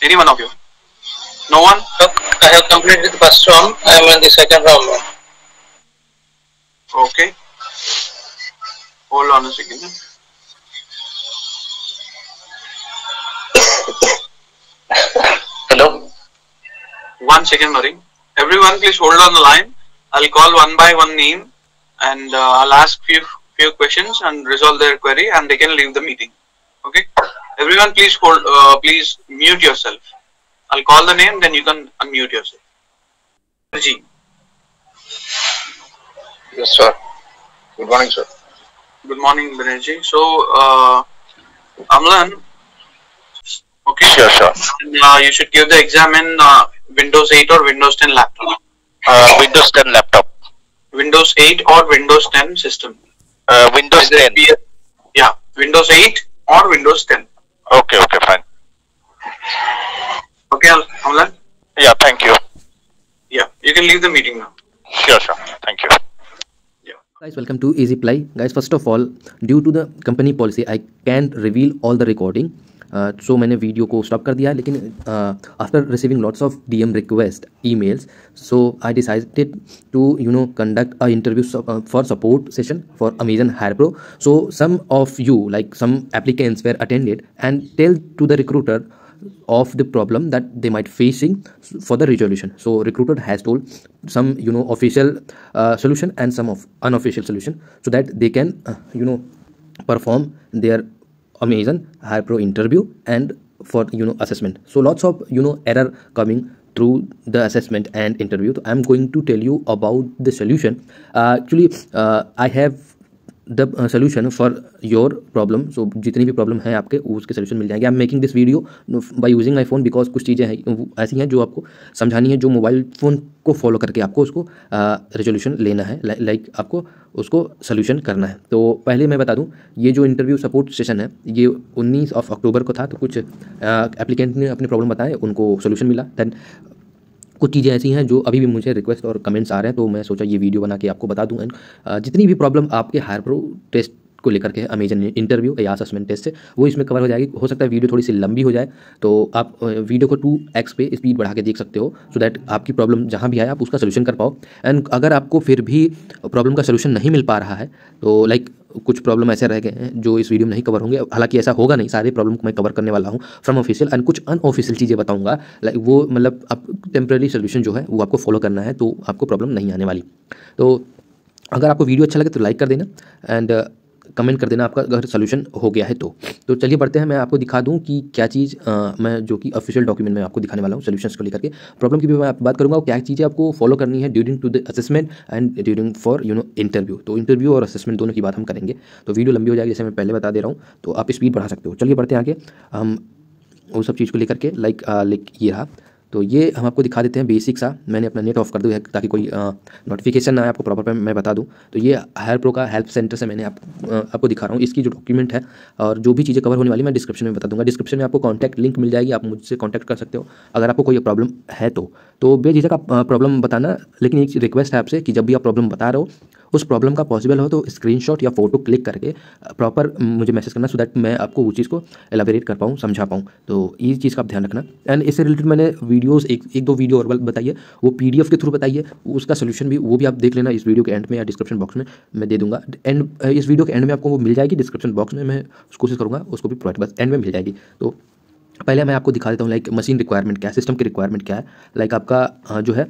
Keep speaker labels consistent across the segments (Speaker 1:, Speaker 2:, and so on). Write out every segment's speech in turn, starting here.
Speaker 1: Any one of you? No one? I have completed the first round. I am in the second round. Okay. Hold on a second. Hello? One second, Nori. Everyone, please hold on the line. I'll call one by one name and uh, I'll ask few few questions and resolve their query and they can leave the meeting. Everyone, please hold, uh, please mute yourself. I'll call the name, then you can unmute yourself. G. Yes, sir. Good morning, sir. Good morning, Banerjee. So, uh, Amlan, okay? Sure, sure. And, uh, you should give the exam in uh, Windows 8 or Windows 10 laptop. Uh, Windows 10 laptop. Windows 8 or Windows 10 system. Uh, Windows 10. yeah, Windows 8 or Windows 10. Okay, okay, fine. Okay, Amlan? Yeah, thank you. Yeah, you can leave the meeting now. Sure, sure. Thank you guys welcome to Easy Play. guys first of all due to the company policy i can't reveal all the recording so uh, मैंने video को stop कर दिया लेकिन after receiving lots of D M request emails so I decided to you know conduct a interview for support session for Amazon higher Pro so some of you like some applicants were attended and tell to the recruiter of the problem that they might facing for the resolution so recruiter has told some you know official uh, solution and some of unofficial solution so that they can uh, you know perform their amazon higher pro interview and for you know assessment so lots of you know error coming through the assessment and interview so i'm going to tell you about the solution uh, actually uh, i have the solution for your problem so जितनी भी problem है आपके उसके solution मिल जाएंगे I am making this video by using iPhone because कुछ चीज़ें हैं ऐसी हैं जो आपको समझानी है जो मोबाइल फ़ोन को फॉलो करके आपको उसको रेजोल्यूशन लेना है लाइक like आपको उसको सोल्यूशन करना है तो पहले मैं बता दूँ ये जो इंटरव्यू सपोर्ट सेशन है ये उन्नीस ऑफ अक्टूबर को था तो कुछ एप्लीकेंट ने अपनी प्रॉब्लम बताएं उनको सोल्यूशन मिला दैन कुछ चीज़ें ऐसी हैं जो अभी भी मुझे रिक्वेस्ट और कमेंट्स आ रहे हैं तो मैं सोचा ये वीडियो बना के आपको बता दूँ एंड uh, जितनी भी प्रॉब्लम आपके हायर प्रो टेस्ट को लेकर के अमेजन इंटरव्यू या असेसमेंट टेस्ट से वो इसमें कवर हो जाएगी हो सकता है वीडियो थोड़ी सी लंबी हो जाए तो आप वीडियो uh, को टू एक्स पे स्पीड बढ़ा के देख सकते हो सो so दैट आपकी प्रॉब्लम जहाँ भी आए आप उसका सोल्यूशन कर पाओ एंड अगर आपको फिर भी प्रॉब्लम का सोल्यूशन नहीं मिल पा रहा है तो लाइक कुछ प्रॉब्लम ऐसे रह गए हैं जो इस वीडियो में नहीं कवर होंगे हालांकि ऐसा होगा नहीं सारे प्रॉब्लम को मैं कवर करने वाला हूँ फ्रॉम ऑफिशियल एंड कुछ अनऑफिशियल चीज़ें बताऊँगा लाइक वो मतलब आप टेम्प्रेरी सोल्यूशन जो है वो आपको फॉलो करना है तो आपको प्रॉब्लम नहीं आने वाली तो अगर आपको वीडियो अच्छा लगे तो लाइक कर देना एंड कमेंट कर देना आपका अगर सोल्यूशन हो गया है तो तो चलिए बढ़ते हैं मैं आपको दिखा दूँ कि क्या चीज़ आ, मैं जो कि ऑफिशियल डॉक्यूमेंट में आपको दिखाने वाला हूँ सोल्यूशन को लेकर के प्रॉब्लम की भी मैं आप बात करूँगा क्या चीज़ें आपको फॉलो करनी है during to the assessment and during for you know interview तो इंटरव्यू और असेसमेंट दोनों की बात हम करेंगे तो वीडियो लंबी हो जाएगी जैसे मैं पहले बता दे रहा हूँ तो आप स्पीड बढ़ा सकते हो चलिए बढ़ते हैं आगे हम वो सब चीज़ को लेकर के लाइक लाइक ये रहा तो ये हम आपको दिखा देते हैं बेसिक सा मैंने अपना नेट ऑफ कर दिया है ताकि कोई नोटिफिकेशन ना आए आपको प्रॉपर मैं बता दूँ तो ये हायर प्रो का हेल्प सेंटर से मैंने आप, आ, आपको दिखा रहा हूँ इसकी जो डॉक्यूमेंट है और जो भी चीज़ें कवर होने वाली मैं डिस्क्रिप्शन में बता दूँगा डिस्क्रिप्शन में आपको कॉन्टैक्ट लिंक मिल जाएगी आप मुझसे कॉन्टैक्ट कर सकते हो अगर आपको कोई प्रॉब्लम है तो, तो बेझिझक आप प्रॉब्लम बताना लेकिन एक रिक्वेस्ट है आपसे कि जब भी आप प्रॉब्लम बता रहे हो उस प्रॉब्लम का पॉसिबल हो तो स्क्रीनशॉट या फोटो क्लिक करके प्रॉपर मुझे मैसेज करना सो दैट मैं आपको उस चीज़ को एलाबरेट कर पाऊँ समझा पाऊँ तो ये चीज़ का आप ध्यान रखना एंड इससे रिलेटेड मैंने वीडियोज़ एक एक दो वीडियो और बताइए वो पी के थ्रू बताइए उसका सोल्यूशन भी वो भी आप देख लेना इस वीडियो के एंड में या डिस्क्रिप्शन बॉक्स में मैं दे दूँगा एंड इस वीडियो के एंड में आपको वो मिल जाएगी डिस्क्रिप्शन बॉक्स में मैं कोशिश करूँगा उसको भी प्रोवाइड बस एंड में मिल जाएगी तो पहले मैं आपको दिखा देता हूँ लाइक मशीन रिक्वायरमेंट क्या है सिस्टम की रिक्वायरमेंट क्या है लाइक आपका जो है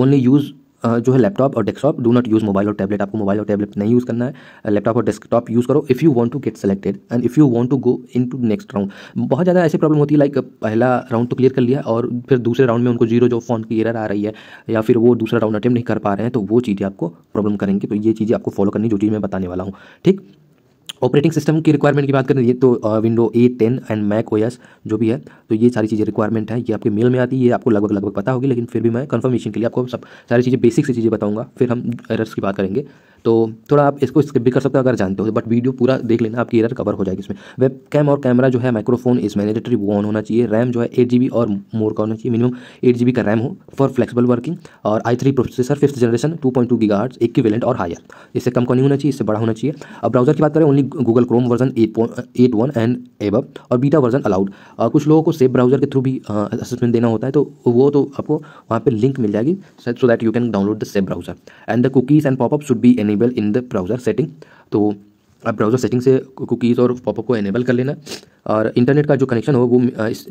Speaker 1: ओनली यूज़ जो है लैपटॉप और desktop do not use mobile और टैबलेट आपको मोबाइल और टैबलेट नहीं यूज़ करना है लैपटॉप और डेस्कटॉप यूज़ करो if you want to get selected and if you want to go into next round बहुत ज़्यादा ऐसी प्रॉब्लम होती है लाइक पहला राउंड तो क्लियर कर लिया और फिर दूसरे राउंड में उनको जीरो जो फोन की एरर आ रही है या फिर वो दूसरा राउंड अटेम्प्ट नहीं कर पा रहे हैं तो वो चीज़ें आपको प्रॉब्लम करेंगे तो ये चीज़ें आपको फॉलो करनी जो चीज़ मैं बताने वाला हूँ ठीक ऑपरेटिंग सिस्टम की रिक्वायरमेंट की बात करें तो window a ten and Mac O जो भी है तो ये सारी चीज़ें रिक्वायरमेंट है ये आपके मेल में आती है ये आपको लगभग लगभग पता होगी लेकिन फिर भी मैं कंफर्मेशन के लिए आपको सब सारी चीज़ें बेसिक से चीज़ें बताऊंगा फिर हम एरर्स की बात करेंगे तो थोड़ा आप इसको स्किप भी कर सकते हो अगर जानते हो बट वीडियो पूरा देख लेना आपकी एरर कवर हो जाएगी इसमें वेब कैम और कैमरा जो है माइक्रोफोन इस मैनेजेटरी वो ऑन होना चाहिए रैम जो है एट और मोर का होना चाहिए मिनिमम एट का रैम हो फॉर फ्लेक्सिबल वर्किंग और I three processor fifth generation two point two की इक्विवेलेंट और हायर इससे कम का नहीं होना चाहिए इससे बड़ा होना चाहिए अब ब्राउजर की बात करें only Google Chrome version eight one and above और बीटा वर्जन अलाउड कुछ लोगों को सेफ ब्राउजर के थ्रू भी असेसमेंट देना होता है तो वो तो आपको वहाँ पर लिंक मिल जाएगी so that you can download the safe browser and the cookies and popup should be an enable in the browser setting तो आप ब्राउज़र सेटिंग से कुकीज़ और पॉपअप को एनेबल कर लेना और इंटरनेट का जो कनेक्शन हो वो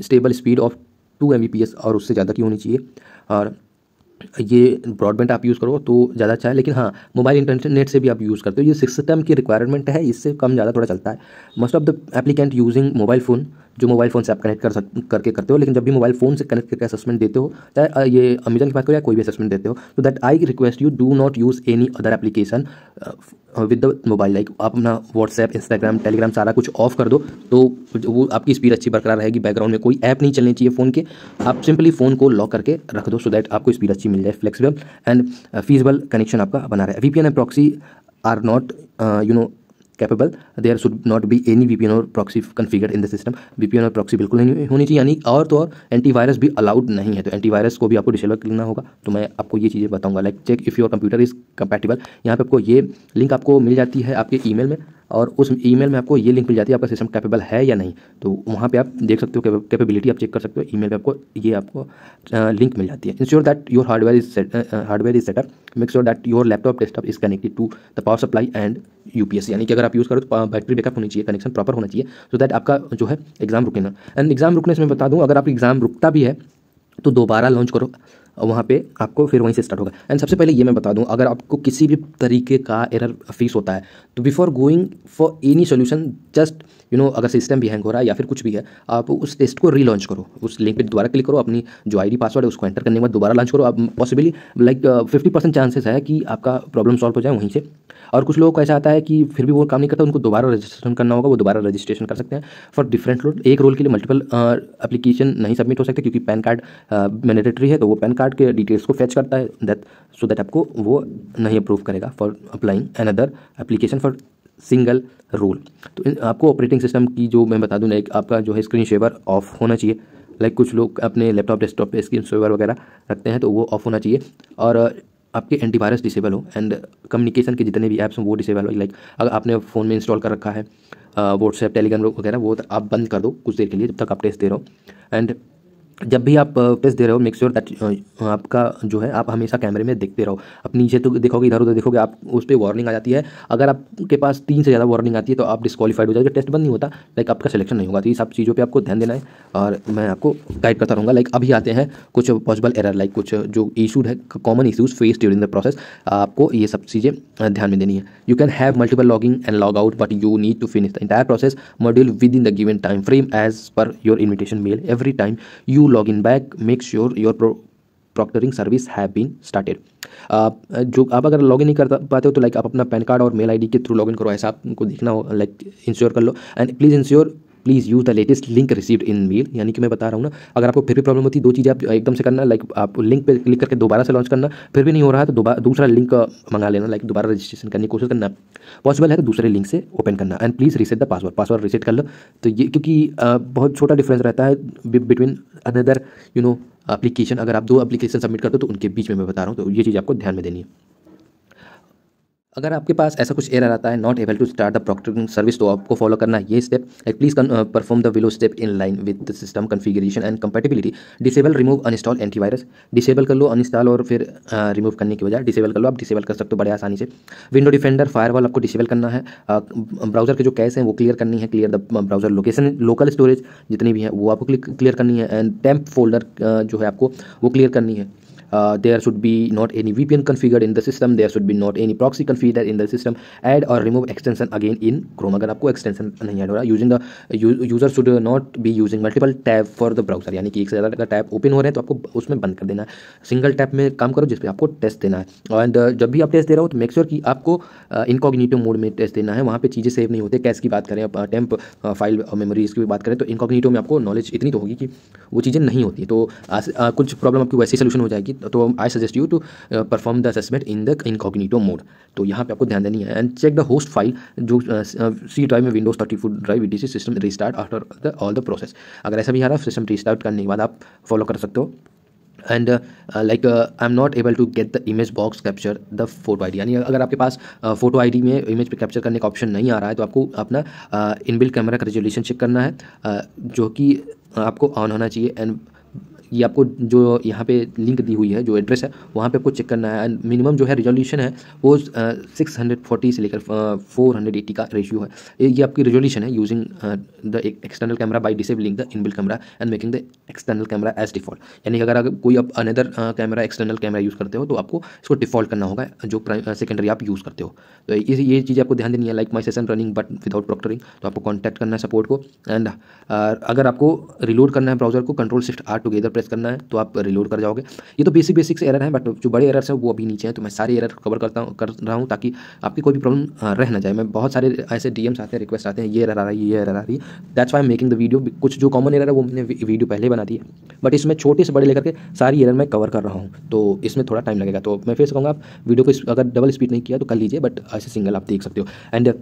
Speaker 1: stable speed of two M और उससे ज़्यादा की होनी चाहिए और ये ब्रॉडबैंड आप यूज़ करो तो ज़्यादा अच्छा है लेकिन हाँ मोबाइल इंटरनेट से भी आप यूज़ करते हो ये सिस्टम की रिक्वायरमेंट है इससे कम ज़्यादा थोड़ा चलता है most of the applicant using mobile phone जो मोबाइल फ़ोन से आप कनेक्ट कर सक करके करते हो लेकिन जब भी मोबाइल फ़ोन से कनेक्ट करके असेसमेंट देते हो चाहे ये अमेजन की बात करो या कोई भी असेसमेंट देते हो तो that I request you do not use any other application with the mobile like आप अपना व्हाट्सएप इंस्टाग्राम टेलीग्राम सारा कुछ ऑफ कर दो तो वो आपकी स्पीड अच्छी बरकरार रहेगी बैकग्राउंड में कोई ऐप नहीं चलनी चाहिए फ़ोन के आप सिंपली फ़ोन को लॉक करके रख दो सो दैट आपको स्पीड अच्छी मिल जाए फ्लेक्सिबल एंड फीजबल कनेक्शन आपका बना रहे V P N and proxy are not you know capable there should not be any VPN और proxy configure in the system VPN और प्रॉक्सी बिल्कुल नहीं होनी चाहिए यानी और तो और एंटीवायरस भी अलाउड नहीं है तो एंटीवायरस को भी आपको डिसेबल करना होगा तो मैं आपको ये चीज़ें बताऊंगा like check if your computer is compatible यहाँ पे आपको ये लिंक आपको मिल जाती है आपके मेल में और उस ईमेल में आपको ये लिंक मिल जाती है आपका सिस्टम कैपेबल है या नहीं तो वहाँ पे आप देख सकते हो कैपेबिलिटी आप चेक कर सकते हो ईमेल पे आपको ये आपको लिंक मिल जाती है ensure that your hardware is hardware is setup make sure that your laptop desktop is connected to the power supply and you यानी कि अगर आप यूज़ करो तो बैटरी बैकअप होनी चाहिए कनेक्शन प्रॉपर होना चाहिए सो दैट आपका जो है एग्ज़ाम रुके ना एंड एग्ज़ाम रुकने से मैं बता दूँ अगर आप एग्ज़ाम रुकता भी है तो दोबारा लॉन्च करो वहाँ पे आपको फिर वहीं से स्टार्ट होगा एंड सबसे पहले ये मैं बता दूँ अगर आपको किसी भी तरीके का एरर फेस होता है तो before going for any solution just you know अगर सिस्टम भी हैंग हो रहा है या फिर कुछ भी है आप उस टेस्ट को रीलॉन्च करो उस लिंक पर दोबारा क्लिक करो अपनी जो आई पासवर्ड है उसको एंटर करने के बाद दोबारा लॉन्च करो आप possibly like fifty percent chances है कि आपका प्रॉब्लम सॉल्व हो जाए वहीं से और कुछ लोगों को ऐसा आता है कि फिर भी वो काम नहीं करता उनको दोबारा रजिस्ट्रेशन करना होगा वो दोबारा रजिस्ट्रेशन कर सकते हैं फॉर डिफरेंट रोल एक रोल के लिए मल्टीपल एप्लीकेशन uh, नहीं सबमिट हो सकते क्योंकि पैन कार्ड मैंडेटरी है तो वो पैन कार्ड के डिटेल्स को फैच करता है दैट सो दैट आपको वो नहीं अप्रूव करेगा for applying an other application for single role तो आपको ऑपरेटिंग सिस्टम की जो मैं बता दूँ लाइक आपका जो है स्क्रीन शेवर ऑफ होना चाहिए लाइक कुछ लोग अपने लैपटॉप डेस्कटॉप पे स्क्रीन शेवर वगैरह रखते हैं तो वो ऑफ होना चाहिए और uh, आपके एंटीवायरस डिसेबल हो एंड कम्युनिकेशन के जितने भी ऐप्स हों वो डिसेबल हो लाइक अगर आपने फ़ोन में इंस्टॉल कर रखा है व्हाट्सएप uh, टेलीग्राम वगैरह वो आप बंद कर दो कुछ देर के लिए जब तक आप टेस्ट दे रहे हो एंड जब भी आप टेस्ट दे रहे हो मेक श्योर दैट आपका जो है आप हमेशा कैमरे में देखते रहो आप नीचे तो देखोगे इधर उधर देखोगे आप उस पर वार्निंग आ जाती है अगर आपके पास तीन से ज़्यादा वार्निंग आती है तो आप डिस्कालीफाइड हो जाएगा टेस्ट बंद नहीं होता लाइक आपका सिलेक्शन नहीं होगा तो ये सब चीज़ों पर आपको ध्यान देना है और मैं आपको गाइड करता रहूँगा लाइक अभी आते हैं कुछ पॉसिबल एरर लाइक कुछ जो इशूड है common issues face during the process आपको ये सब चीज़ें ध्यान में देनी है you can have multiple logging and log out but you need to finish the entire process module within the given time frame as per your invitation mail every time you login back make sure your proctoring service have been started जो आप अगर login नहीं कर पाते हो तो like आप अपना पैन कार्ड और मेल आईडी के थ्रू लॉगिन करो ऐसा आपको देखना हो लाइक इंश्योर कर लो and please ensure please use the latest link received in mail यानी कि मैं बता रहा हूँ ना अगर आपको फिर भी प्रॉब्लम होती तो दो चीज़ें आप एकदम से करना लाइक आप लिंक पर क्लिक करके दोबारा से लॉन्च करना फिर भी नहीं हो रहा है तो दोबारा दूसरा लिंक मंगा लेना लाइक दोबारा रजिस्ट्रेशन करने की कोशिश करना पॉसिबल है तो दूसरे लिंक से ओपन करना and please reset the password password reset कर लो तो ये क्योंकि बहुत छोटा डिफरेंस रहता है between another you know application अगर आप दो एप्लीकेशन सबमिट करते हो तो उनके बीच में मैं बता रहा हूँ तो ये चीज़ आपको ध्यान में देनी है अगर आपके पास ऐसा कुछ एरर आता है not able to start the proctoring service तो आपको फॉलो करना ये step like please perform the below step in line with system configuration and compatibility disable remove uninstall antivirus disable कर लो अनस्टॉल और फिर रिमूव uh, करने की बजाय डिसेबल कर लो आप डिसेबल कर सकते हो बड़े आसानी से विंडो डिफेंडर फायर आपको डिसेबल करना है ब्राउजर uh, के जो कैश हैं वो क्लियर करनी है clear the browser location local storage जितनी भी है वो आपको क्लियर करनी है एंड टैंप फोल्डर जो है आपको वो क्लियर करनी है uh, there should be not any VPN configured in the system there should be not any proxy configured in the system add or remove extension again in Chrome अगर आपको extension नहीं add हो रहा using the uh, user should uh, not be using multiple tab for the browser यानी कि एक से ज़्यादा अगर टैब ओपन हो रहे हैं तो आपको उसमें बंद कर देना है सिंगल टैब में काम करो जिसपे आपको टेस्ट देना है एंड uh, जब भी आप टेस्ट दे रहे हो तो मेक श्योर sure कि आपको इनकॉग्निटिव मोड में टेस्ट देना है वहाँ पे चीज़ें सेव नहीं होते कैश की बात करें आप टेम्प फाइल मेमोरीज की भी बात करें तो इनकॉग्निटिव में आपको नॉलेज इतनी तो होगी कि वो चीज़ें नहीं होती तो आ, कुछ प्रॉब्लम आपकी वैसे सोल्यूशन हो जाएगी तो I suggest you to perform the assessment in the incognito mode तो यहाँ पे आपको ध्यान देनी है and check the host file जो सी uh, ड्राइव uh, में Windows thirty four drive D C system restart after the all the process अगर ऐसा भी आ रहा सिस्टम रिस्टार्ट करने के बाद आप फॉलो कर सकते हो and like I am not able to get the image box capture the photo D यानी अगर आपके पास फोटो uh, डी में इमेज पे कैप्चर करने का ऑप्शन नहीं आ रहा है तो आपको अपना इनबिल्ट uh, कैमरा का रेजोल्यूशन चेक करना है uh, जो कि आपको ऑन होना चाहिए एंड ये आपको जो यहाँ पे लिंक दी हुई है जो एड्रेस है वहाँ पे आपको चेक करना है एंड मिनिमम जो है रिजोल्यूशन है वो सिक्स हंड्रेड फोर्टी से लेकर फोर हंड्रेड एट्टी का रेशियो है ये आपकी रिजोल्यूशन है using the external camera by disabling the inbuilt camera and making the external camera as default यानी अगर आप कोई आप another camera external camera use करते हो तो आपको इसको डिफॉल्ट करना होगा जो सेकेंडरी आप यूज़ करते हो तो ये ये चीज़ आपको ध्यान देनी है like my session running but without proctoring तो आपको कॉन्टैक्ट करना है सपोर्ट को एंड अगर आपको रिलोड करना है ब्राउजर को control shift R together press करना है तो आप रिलोड कर जाओगे ये तो बेसिक बेसिक्स एरर है बट जो बड़े एरर है वो अभी नीचे है तो मैं सारे एरर कवर करता हूँ कर रहा हूँ ताकि आपकी कोई भी प्रॉब्लम हाँ, रह ना जाए मैं बहुत सारे ऐसे डी आते हैं रिक्वेस्ट आते हैं ये एरर आ रही है ये एरर आ रही है that's why making the video कुछ जो कॉमन एरर है वो मैंने वीडियो पहले बना दी है बट इसमें छोटे से बड़े लेकर के सारी एरर मैं कवर कर रहा हूँ तो इसमें थोड़ा टाइम लगेगा तो मैं फिर कहूँगा आप वीडियो को अगर डबल स्पीड नहीं किया तो कर लीजिए बट ऐसे सिंगल आप देख सकते हो एंड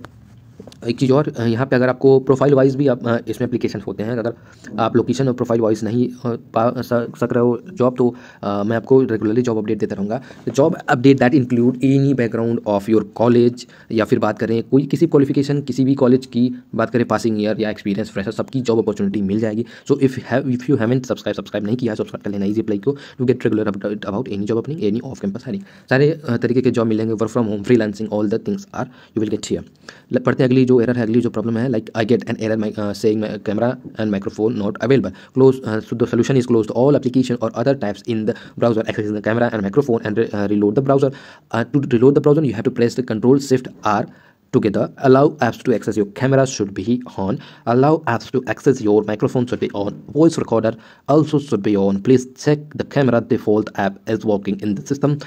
Speaker 1: एक चीज़ और यहाँ पे अगर आपको प्रोफाइल वाइज भी आप इसमें अप्लीकेशन होते हैं अगर आप लोकेशन और प्रोफाइल वाइज नहीं पा सक रहे हो जॉब तो आ, मैं आपको रेगुलरली जॉब अपडेट देता रहूँगा job update that include any background of your college या फिर बात करें कोई किसी क्वालिफिकेशन किसी भी कॉलेज की बात करें पासिंग ईयर या एक्सपीरियंस फ्रेशर सबकी जॉब अपॉर्चुनिटी मिल जाएगी so if if you haven't subscribe subscribe नहीं किया सब्सक्राइब कर लेना इजी अप्लाई को you get regular update about any job अपनी एनी ऑफ कैंपस सारी सारे तरीके के जॉब मिलेंगे work from home free all the things are you will get here पढ़ते अगली जो video error Hagley जो problem है like I get an error uh, saying my camera and microphone not available close uh, so the solution is close all application or other tabs in the browser accessing the camera and microphone and re uh, reload the browser uh, to reload the browser you have to press the control shift R together allow apps to access your camera should be on allow apps to access your microphone should be on voice recorder also should be on please check the camera default app is working in the system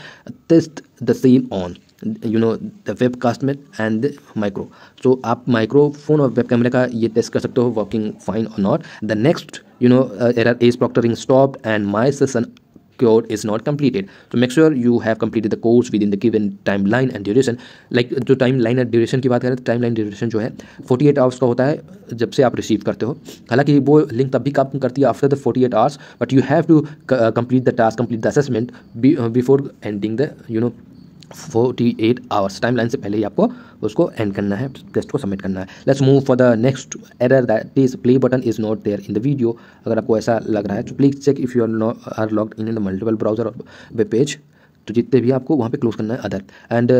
Speaker 1: test the scene on you know the web cast and the micro so आप microphone और web कैमरे का ये test कर सकते हो working fine और not the next you know error is proctoring stop and my session cure not cure is make sure you have sure the course within the within in timeline and duration like जो timeline and duration की बात करें तो time line duration जो है forty eight hours का होता है जब से आप रिसीव करते हो हालांकि वो लिंक तब भी काम करती है after the forty eight hours but you have to complete the task complete the assessment before ending the you know forty eight hours timeline से पहले ही आपको उसको एंड करना है टेस्ट को सबमिट करना है let's move for the next error that is play button is not there in the video अगर आपको ऐसा लग रहा है तो please check if you are are log in in the multiple browser web page तो जितने भी आपको वहाँ पे क्लोज करना है other and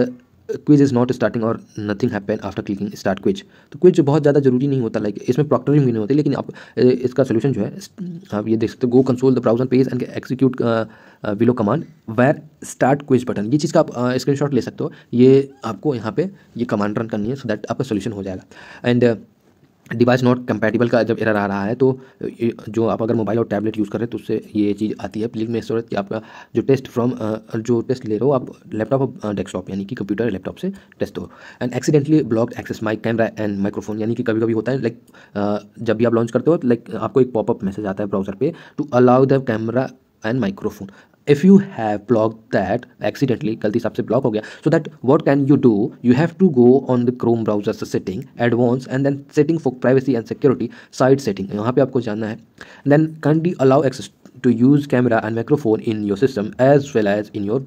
Speaker 1: quiz is not starting और nothing happen after clicking start quiz तो क्विज जो बहुत ज़्यादा जरूरी नहीं होता लाइक इसमें प्रॉक्टरिंग भी नहीं होती लेकिन आप इसका सोल्यूशन जो है आप ये देख सकते हो go console the browser page and execute below command where start quiz button ये चीज़ का आप शॉट uh, ले सकते हो ये आपको यहाँ पे ये कमांड रन करनी है सो दैट आपका सोल्यूशन हो जाएगा एंड डिवाइस नॉट कंपेटेबल का जब एरर आ रहा है तो जो आप अगर मोबाइल और टैबलेट यूज़ कर रहे हैं तो उससे ये चीज़ आती है प्लीज़ मैं श्योर कि आपका जो टेस्ट फ्रॉम जो टेस्ट ले रहे हो आप लैपटॉप और डेस्कटॉप यानी कि कंप्यूटर लैपटॉप से टेस्ट हो and accidentally block access mic camera and microphone यानी कि कभी कभी होता है लाइक जब भी आप लॉन्च करते हो लाइक आपको एक पॉपअप मैसेज आता है ब्राउजर पर to allow the camera and microphone if you have blocked that accidentally galti se block ho gaya so that what can you do you have to go on the chrome browser setting advanced and then setting for privacy and security side setting yahan pe aapko janna hai then can allow access to use camera and microphone in your system as well as in your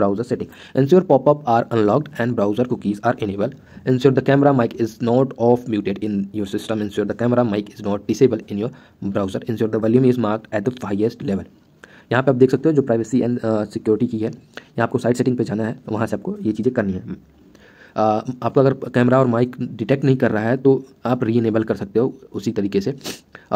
Speaker 1: browser setting ensure pop-up are unlocked and browser cookies are enabled ensure the camera mic is not off muted in your system ensure the camera mic is not disabled in your browser ensure the volume is marked at the highest level यहाँ पे आप देख सकते हो जो privacy and security की है यहाँ आपको साइड सेटिंग पे जाना है वहाँ से आपको ये चीज़ें करनी है आपको uh, आपका अगर कैमरा और माइक डिटेक्ट नहीं कर रहा है तो आप री इनेबल कर सकते हो उसी तरीके से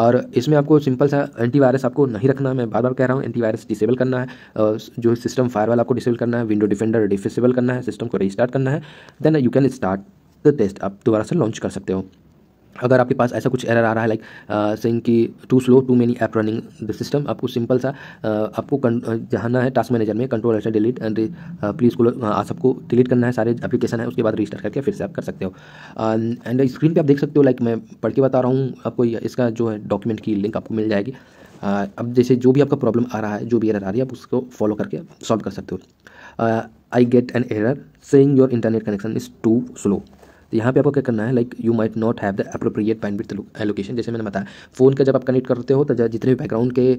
Speaker 1: और इसमें आपको सिंपल सा एंटीवायरस आपको नहीं रखना है मैं बार बार कह रहा हूँ एंटीवायरस डिसेबल करना है uh, जो सिस्टम फायरवाल आपको डिसेबल करना है विंडो डिफेंडर डिसेबल करना है सिस्टम को रिस्टार्ट करना है then you can start the test आप दोबारा से लॉन्च कर सकते हो अगर आपके पास ऐसा कुछ एरर आ रहा है लाइक सेइंग uh, कि too slow too many app running the system आपको सिंपल सा uh, आपको uh, जाना है टास्क मैनेजर में control alt delete and please को uh, सबको डिलीट करना है सारे एप्लीकेशन है उसके बाद रजिस्टर करके फिर से आप कर सकते हो एंड uh, स्क्रीन पे आप देख सकते हो लाइक मैं पढ़ के बता रहा हूँ आपको इसका जो है डॉक्यूमेंट की लिंक आपको मिल जाएगी uh, अब जैसे जो भी आपका प्रॉब्लम आ रहा है जो भी एरर आ रही है आप उसको फॉलो करके सॉल्व कर सकते हो I get an error saying your internet connection is too slow तो यहाँ पे आपको क्या करना है like you might not have the appropriate bandwidth allocation जैसे मैंने बताया फ़ोन का जब आप कनेक्ट करते हो तो जितने भी बैकग्राउंड के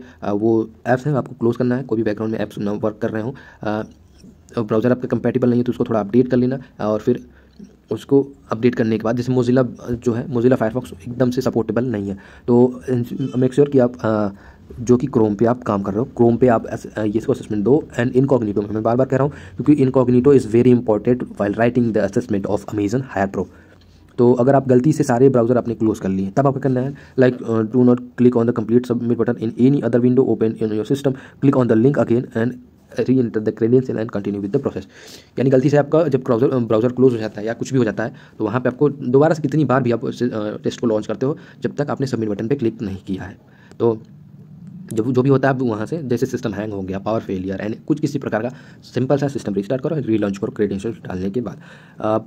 Speaker 1: वो ऐप्स हैं आपको क्लोज करना है कोई भी बैकग्राउंड में ऐप्स वर्क कर रहे हो ब्राउज़र आपका कंपेटेबल नहीं है तो उसको थोड़ा अपडेट कर लेना और फिर उसको अपडेट करने के बाद जैसे मोजिला जो है मोजिला फायरफॉक्स एकदम से सपोर्टेबल नहीं है तो मेक श्योर sure कि आप जो कि क्रोम पे आप काम कर रहे हो क्रोम पे आप इसको असेसमेंट दो एंड इनकॉग्निटो में मैं बार बार कह रहा हूँ क्योंकि incognito is very important while writing the assessment of Amazon higher pro तो अगर आप गलती से सारे ब्राउजर आपने क्लोज कर लिए तब आपको करना है like do not click on the complete submit button in any other window open in your system click on the link again and reenter the credential and continue with the process यानी गलती से आपका जब browser browser close हो जाता है या कुछ भी हो जाता है तो वहाँ पर आपको दोबारा से कितनी बार भी आप टेस्ट को लॉन्च करते हो जब तक आपने सबमिट बटन पर क्लिक नहीं किया है तो जब जो भी होता है अब वहाँ से जैसे सिस्टम हैंग हो गया पावर फेलियर एंड कुछ किसी प्रकार का सिंपल सा सिस्टम रिस्टार्ट करो रीलॉन्च करो क्रेडेंशियल डालने के बाद आ,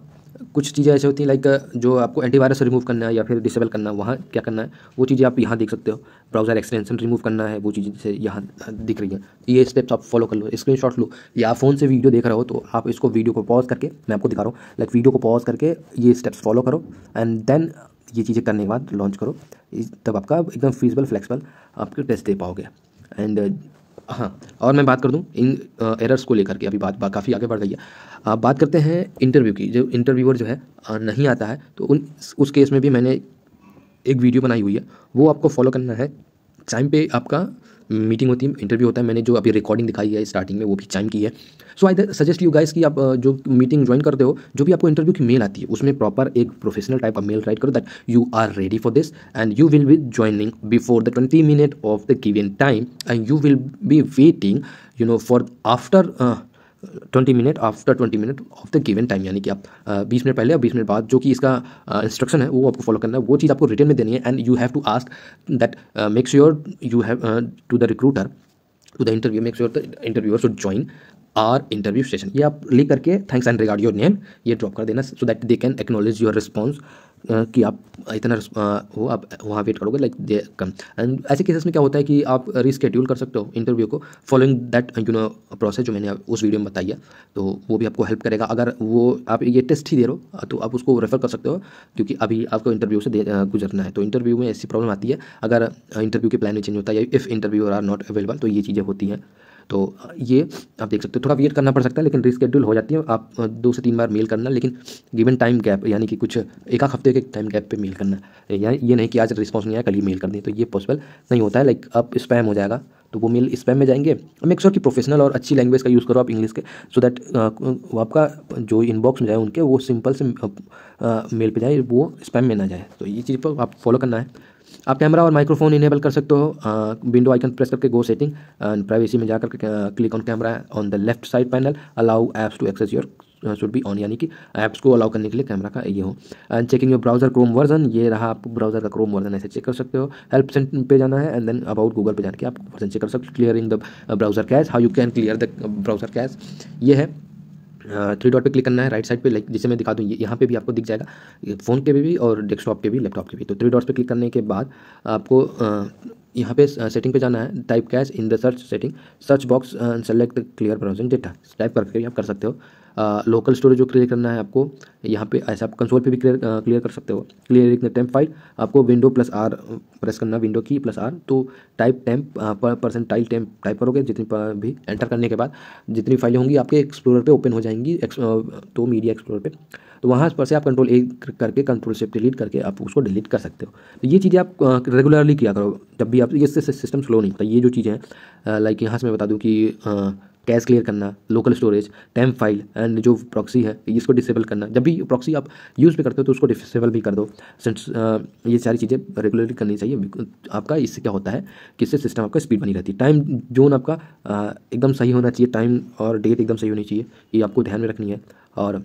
Speaker 1: कुछ चीज़ें ऐसे होती हैं लाइक जो आपको एंटीवायरस रिमूव करना है या फिर डिसेबल करना है वहाँ क्या करना है वो चीज़ें आप यहाँ देख सकते हो ब्राउजर एक्सटेंशन रिमूव करना है वो चीज़ें जैसे यहाँ दिख रही है ये स्टेप्स आप फॉलो कर लो स्क्रीन शॉट लो या फ़ोन से वीडियो देख रहे हो तो आप इसको वीडियो को पॉज करके मैं आपको दिखा रहा हूँ लाइक वीडियो को पॉज करके ये स्टेप्स फॉलो करो एंड देन ये चीज़ें करने के बाद लॉन्च करो तब आपका एकदम फीजबल फ्लेक्सिबल आपके टेस्ट दे पाओगे एंड uh, हाँ और मैं बात कर दूँ इन एरर्स uh, को लेकर के अभी बात, बात काफ़ी आगे बढ़ गई है आप बात करते हैं इंटरव्यू की जो इंटरव्यूअर जो है uh, नहीं आता है तो उन उस केस में भी मैंने एक वीडियो बनाई हुई है वो आपको फॉलो करना है चाइम पे आपका मीटिंग होती है इंटरव्यू होता है मैंने जो अभी रिकॉर्डिंग दिखाई है स्टार्टिंग में वो भी चाइम की है so I suggest you guys कि आप जो मीटिंग ज्वाइन करते हो जो भी आपको इंटरव्यू की मेल आती है उसमें प्रॉपर एक प्रोफेशनल टाइप का मेल राइट करो that you are ready for this and you will be joining before the twenty minute of the given time and you will be waiting you know for after twenty minute after twenty minute of the given time यानी कि आप बीस minute पहले और बीस minute बाद जो कि इसका इंस्ट्रक्शन है वो आपको फॉलो करना है वो चीज़ आपको रिटर्न में देनी है and you have to ask that make sure you have to the recruiter to the interview make sure the interviewer should join are interview session ये आप लिख करके thanks and regard your name ये drop कर देना so that they can acknowledge your response कि आप इतना हो आप वहाँ वेट करोगे लाइक दे कम एंड ऐसे केसेस में क्या होता है कि आप रिस्केड्यूल कर सकते हो इंटरव्यू को following that you know process जो मैंने उस वीडियो में बताई है तो वो भी आपको हेल्प करेगा अगर वो आप ये टेस्ट ही दे रहे हो तो आप उसको रेफर कर सकते हो क्योंकि अभी आपको इंटरव्यू से गुजरना है तो इंटरव्यू में ऐसी प्रॉब्लम आती है अगर इंटरव्यू के प्लान में चेंज होता है या if interview are not available तो ये चीज़ें होती हैं तो ये आप देख सकते हो थोड़ा वेट करना पड़ सकता है लेकिन रिस्केड्यूल हो जाती है आप दो से तीन बार मेल करना लेकिन गिवन टाइम गैप यानी कि कुछ एक आध हफ्ते के टाइम गैप पे मेल करना या ये नहीं कि आज रिस्पॉन्स नहीं आया कल ही मेल कर दें तो ये पॉसिबल नहीं होता है लाइक अब स्पैम हो जाएगा तो वो मेल स्पैम में जाएंगे मेक श्योर कि प्रोफेशनल और अच्छी लैंग्वेज का यूज़ करो आप इंग्लिश के सो दैट आपका जो इनबॉक्स में जाए उनके वो सिंपल से मेल पे जाए वो स्पैम में ना जाए तो ये चीज़ पर आप फॉलो करना है आप कैमरा और माइक्रोफोन इनेबल कर सकते हो विंडो आइकन प्रेस करके गो सेटिंग प्राइवेसी में जाकर click on camera on the left side panel allow apps to access your should be on यानी कि ऐप्स को अलाउ करने के लिए कैमरा का ये हो and checking your browser Chrome version ये रहा आप ब्राउजर का क्रोम वर्जन ऐसे चेक कर सकते हो हेल्प सेंटर पे जाना है एंड देन अबाउट गूगल पे जाकर आप वर्जन चेक कर सकते हो clearing the browser cache how you can clear the browser cache ये है थ्री डॉट पे क्लिक करना है राइट साइड पे लाइक जिसे मैं दिखा दूँ यहाँ पे भी आपको दिख जाएगा फ़ोन के भी, और डेस्कटॉप के भी लैपटॉप के भी तो थ्री डॉट्स पे क्लिक करने के बाद आपको यहाँ पे सेटिंग पे जाना है type cache in the search setting search box select clear present data type करके आप कर सकते हो लोकल स्टोरेज जो क्लियर करना है आपको यहाँ पे ऐसे आप कंसोल पे भी क्लियर क्लियर कर सकते हो क्लियर लिखने टेम्प फाइल आपको विंडो प्लस आर प्रेस करना विंडो की प्लस आर तो type temp tile temp type करोगे जितनी भी एंटर करने के बाद जितनी फाइलें होंगी आपके एक्सप्लोर पे ओपन हो जाएंगी तो मीडिया एक्सप्लोर पर तो वहाँ पर से आप कंट्रोल ए करके कंट्रोल से डिलीट करके आप उसको डिलीट कर सकते हो तो ये चीज़ें आप रेगुलरली किया करो जब भी आप ये सिस्टम स्लो नहीं होता ये जो चीज़ें हैं लाइक यहाँ से मैं बता दूँ कि कैश क्लियर करना local storage temp file and जो प्रॉक्सी है इसको डिसेबल करना जब भी प्रॉक्सी आप यूज़ भी करते हो तो उसको डिसेबल भी कर दो सिंस ये सारी चीज़ें रेगुलरली करनी चाहिए आपका इससे क्या होता है कि इससे सिस्टम आपका स्पीड बनी रहती है टाइम जोन आपका एकदम सही होना चाहिए टाइम और डेट एकदम सही होनी चाहिए ये आपको ध्यान में रखनी है और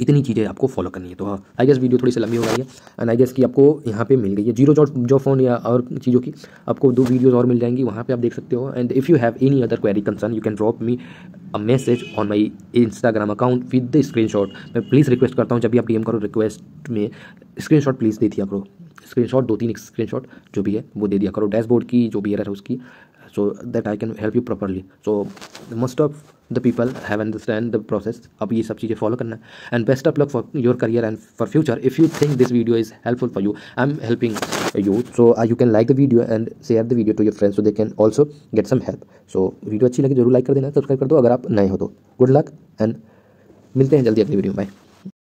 Speaker 1: इतनी चीज़ें आपको फॉलो करनी है तो हाँ आई गेस वीडियो थोड़ी सी लंबी हो गई है एंड आई गेस कि आपको यहाँ पे मिल गई है जीरो जॉट जो फोन या और चीज़ों की आपको दो वीडियोस और मिल जाएंगी वहाँ पे आप देख सकते हो and if you have any other query concern you can drop me a message on my Instagram account with the screen मैं प्लीज़ रिक्वेस्ट करता हूँ जब भी आप डी करो रिक्वेस्ट में स्क्रीन प्लीज़ दे दिया करो स्क्रीन दो तीन स्क्रीन जो भी है वो दे दिया करो डैशबोर्ड की जो भी एरर है उसकी so that I can help you properly so must of the people have understand the process अब ये सब चीज़ें फॉलो करना and best of luck for your career and for future if you think this video is helpful for you I am helping you so I you can like the video and share the video to your friends so they can also get some help so video अच्छी लगी जरूर like कर देना subscribe कर दो अगर आप नए हो तो गुड लक एंड मिलते हैं जल्दी अगली वीडियो में बाय